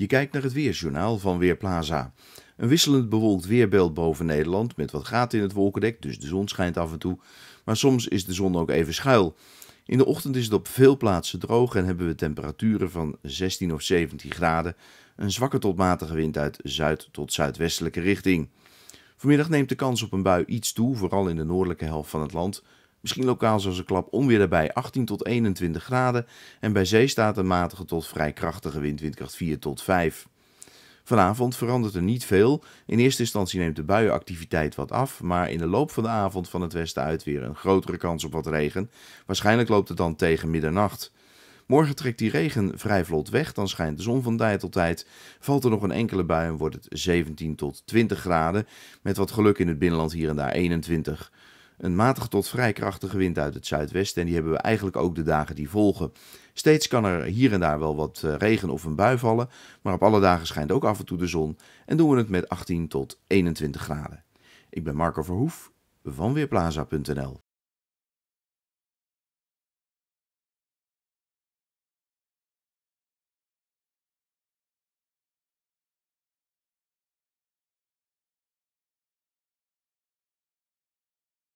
Je kijkt naar het weersjournaal van Weerplaza. Een wisselend bewolkt weerbeeld boven Nederland met wat gaten in het wolkendek, dus de zon schijnt af en toe. Maar soms is de zon ook even schuil. In de ochtend is het op veel plaatsen droog en hebben we temperaturen van 16 of 17 graden. Een zwakke tot matige wind uit zuid tot zuidwestelijke richting. Vanmiddag neemt de kans op een bui iets toe, vooral in de noordelijke helft van het land. Misschien lokaal zoals een klap onweer daarbij. 18 tot 21 graden. En bij zee staat een matige tot vrij krachtige wind, windkracht 4 tot 5. Vanavond verandert er niet veel. In eerste instantie neemt de buienactiviteit wat af, maar in de loop van de avond van het westen uit weer een grotere kans op wat regen. Waarschijnlijk loopt het dan tegen middernacht. Morgen trekt die regen vrij vlot weg, dan schijnt de zon van tijd tot tijd. Valt er nog een enkele bui en wordt het 17 tot 20 graden, met wat geluk in het binnenland hier en daar 21. Een matige tot vrij krachtige wind uit het zuidwesten. En die hebben we eigenlijk ook de dagen die volgen. Steeds kan er hier en daar wel wat eh, regen of een bui vallen. Maar op alle dagen schijnt ook af en toe de zon. En doen we het met 18 tot 21 graden. Ik ben Marco Verhoef van Weerplaza.nl